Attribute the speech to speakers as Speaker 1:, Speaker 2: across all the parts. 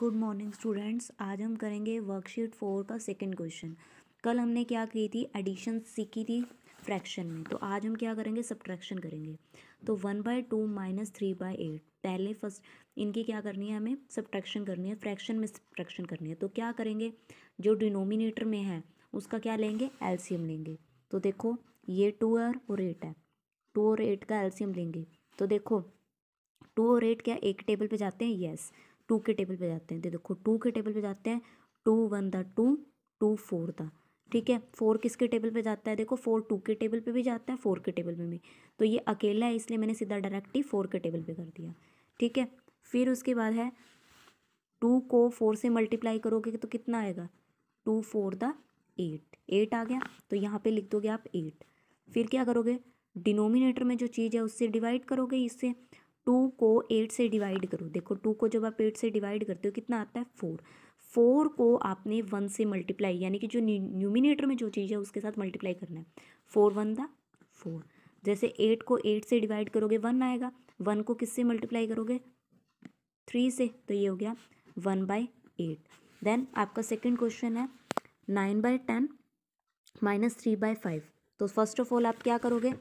Speaker 1: Good morning students आज हम करेंगे वर्कशीट फोर का सेकंड क्वेश्चन कल हमने क्या की थी एडिशन सीखी थी फ्रैक्शन में तो आज हम क्या करेंगे सब्ट्रैक्शन करेंगे तो one by two minus three by eight पहले फर्स्ट इनकी क्या करनी है हमें सब्ट्रैक्शन करनी है फ्रैक्शन में सब्ट्रैक्शन करनी है तो क्या करेंगे जो डिनोमिनेटर में है उसका क्या लेंगे एल्सीयम लेंगे तो देखो ये टू है और एट है टू और एट का एल्सीयम लेंगे तो देखो टू और एट क्या एक टेबल पे जाते हैं यस yes. टू के टेबल पे जाते हैं तो देखो टू के टेबल पे जाते हैं टू वन द टू टू फोर द ठीक है फोर किसके टेबल पे जाता है देखो फोर टू के टेबल पे भी जाता है फोर के टेबल पे भी तो ये अकेला है इसलिए मैंने सीधा डायरेक्ट ही फोर के टेबल पे कर दिया ठीक है फिर उसके बाद है टू को फोर से मल्टीप्लाई करोगे तो कितना आएगा टू फोर द एट एट आ गया तो यहाँ पे लिख दोगे आप एट फिर क्या करोगे डिनोमिनेटर में जो चीज़ है उससे डिवाइड करोगे इससे टू को एट से डिवाइड करो देखो टू को जब आप एट से डिवाइड करते हो कितना आता है फोर फोर को आपने वन से मल्टीप्लाई यानी कि जो न्यूमिनेटर में जो चीज़ है उसके साथ मल्टीप्लाई करना है फोर वन दा फोर जैसे एट को एट से डिवाइड करोगे वन आएगा वन को किससे मल्टीप्लाई करोगे थ्री से तो ये हो गया वन बाई एट देन आपका सेकेंड क्वेश्चन है nine by ten minus three by five तो फर्स्ट ऑफ ऑल आप क्या करोगे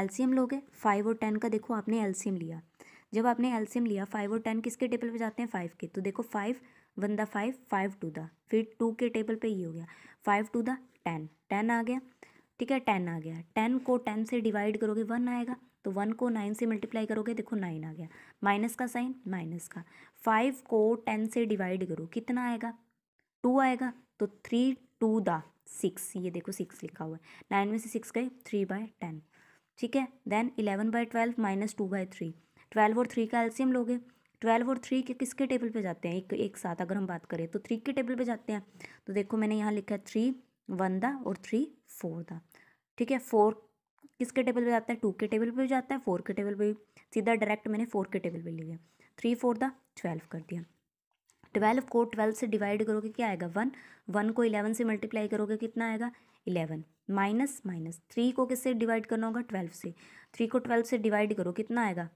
Speaker 1: एलसीएम लोगे फाइव और टेन का देखो आपने एलसीएम लिया जब आपने एलसीएम लिया फाइव और टेन किसके टेबल पे जाते हैं फाइव के तो देखो फाइव वन द फाइव फाइव टू द फिर टू के टेबल पे ये हो गया फाइव टू द टेन टेन आ गया ठीक है टेन आ गया टेन को टेन से डिवाइड करोगे वन आएगा तो वन को नाइन से मल्टीप्लाई करोगे देखो नाइन आ गया माइनस का साइन माइनस का फाइव को टेन से डिवाइड करो कितना आएगा टू आएगा तो थ्री टू द सिक्स ये देखो सिक्स लिखा हुआ है नाइन में से सिक्स गए थ्री बाय टेन ठीक है then eleven by twelve minus two by three twelve और थ्री का एल्सियम लोगे ट्वेल्व और थ्री के किसके टेबल पे जाते हैं एक एक साथ अगर हम बात करें तो थ्री के टेबल पे जाते हैं तो देखो मैंने यहाँ लिखा है थ्री वन दा और थ्री फोर दा ठीक है फोर किसके टेबल पे जाता है टू के टेबल पे जाता है फोर के टेबल पे सीधा डायरेक्ट मैंने फोर के टेबल पे लिया थ्री फोर दा ट्वेल्व कर दिया ट्वेल्व को ट्वेल्व से डिवाइड करोगे क्या आएगा वन वन को इलेवन से मल्टीप्लाई करोगे कितना आएगा इलेवन माइनस माइनस थ्री को किससे डिवाइड करना होगा ट्वेल्व से थ्री को ट्वेल्व से डिवाइड करो कितना आएगा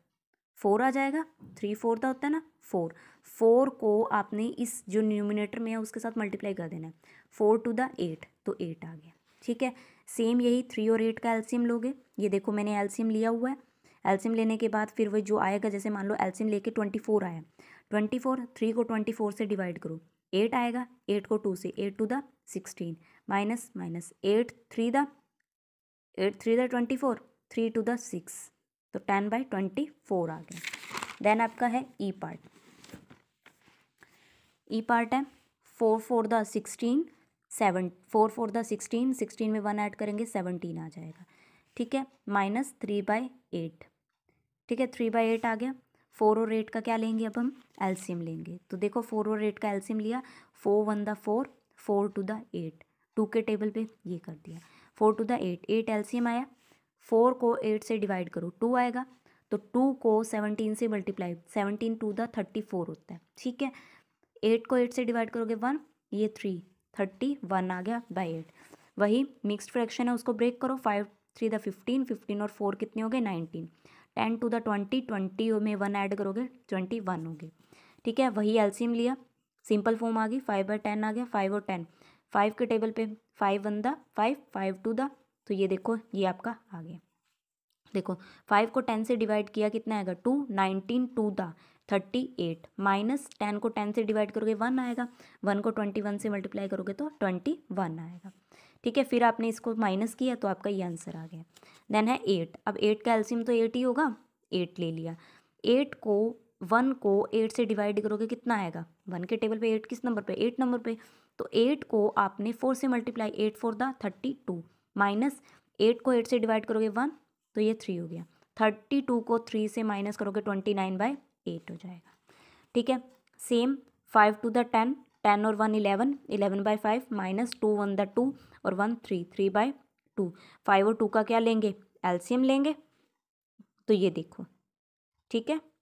Speaker 1: फोर आ जाएगा थ्री फोर था होता है ना फोर फोर को आपने इस जो न्यूमिनेटर में है उसके साथ मल्टीप्लाई कर देना है फोर टू द एट तो एट आ गया ठीक है सेम यही थ्री और एट का एल्सियम लोगे ये देखो मैंने एल्सियम लिया हुआ है एल्सियम लेने के बाद फिर वो जो आएगा जैसे मान लो एल्सियम लेके ट्वेंटी फोर आया ट्वेंटी फोर थ्री को ट्वेंटी फोर से डिवाइड करो एट आएगा एट को टू से एट टू द sixteen minus minus eight three द एट थ्री द ट्वेंटी फोर थ्री टू द सिक्स तो टेन बाई ट्वेंटी फोर आ गया देन आपका है ई पार्ट ई पार्ट है फोर फोर द सिक्सटीन सेवन फोर फोर द सिक्सटीन सिक्सटीन में वन ऐड करेंगे सेवनटीन आ जाएगा ठीक है माइनस थ्री बाई एट ठीक है थ्री बाई एट आ गया फोर और एट का क्या लेंगे अब हम एल्सीम लेंगे तो देखो फोर और एट का एल्सीम लिया फोर वन द फोर फोर टू द एट टू के टेबल पे ये कर दिया फोर टू द एट एट एल्सीम आया फोर को एट से डिवाइड करो टू आएगा तो टू को सेवनटीन से मल्टीप्लाई सेवनटीन टू द थर्टी फोर होता है ठीक है एट को एट से डिवाइड करोगे वन ये थ्री थर्टी वन आ गया बाई एट वही मिक्सड फ्रैक्शन है उसको ब्रेक करो फाइव थ्री द फिफ्टीन फिफ्टीन और फोर कितने हो गए नाइनटीन टेन टू द ट्वेंटी ट्वेंटी में वन ऐड करोगे ट्वेंटी वन होगी ठीक है वही एलसीएम लिया सिंपल फॉर्म आ गई फाइव बाई टेन आ गया फाइव और टेन फाइव के टेबल पे फाइव वन द फाइव फाइव टू द तो ये देखो ये आपका आ गया देखो फाइव को टेन से डिवाइड किया कितना आएगा टू नाइनटीन टू द थर्टी एट माइनस टेन को टेन से डिवाइड करोगे वन आएगा वन को ट्वेंटी वन से मल्टीप्लाई करोगे तो ट्वेंटी वन आएगा ठीक है फिर आपने इसको माइनस किया तो आपका ये आंसर आ गया देन है एट अब एट का एल्सियम तो एट ही होगा एट ले लिया एट को वन को एट से डिवाइड करोगे कितना आएगा वन के टेबल पे एट किस नंबर पे एट नंबर पे तो एट को आपने फोर से मल्टीप्लाई एट फोर द थर्टी टू माइनस एट को एट से डिवाइड करोगे वन तो ये थ्री हो गया थर्टी टू को थ्री से माइनस करोगे ट्वेंटी नाइन बाई एट हो जाएगा ठीक है सेम फाइव टू द टेन टेन और one eleven eleven by five minus two one द टू और one three three by two five और टू का क्या लेंगे एल्शियम लेंगे तो ये देखो ठीक है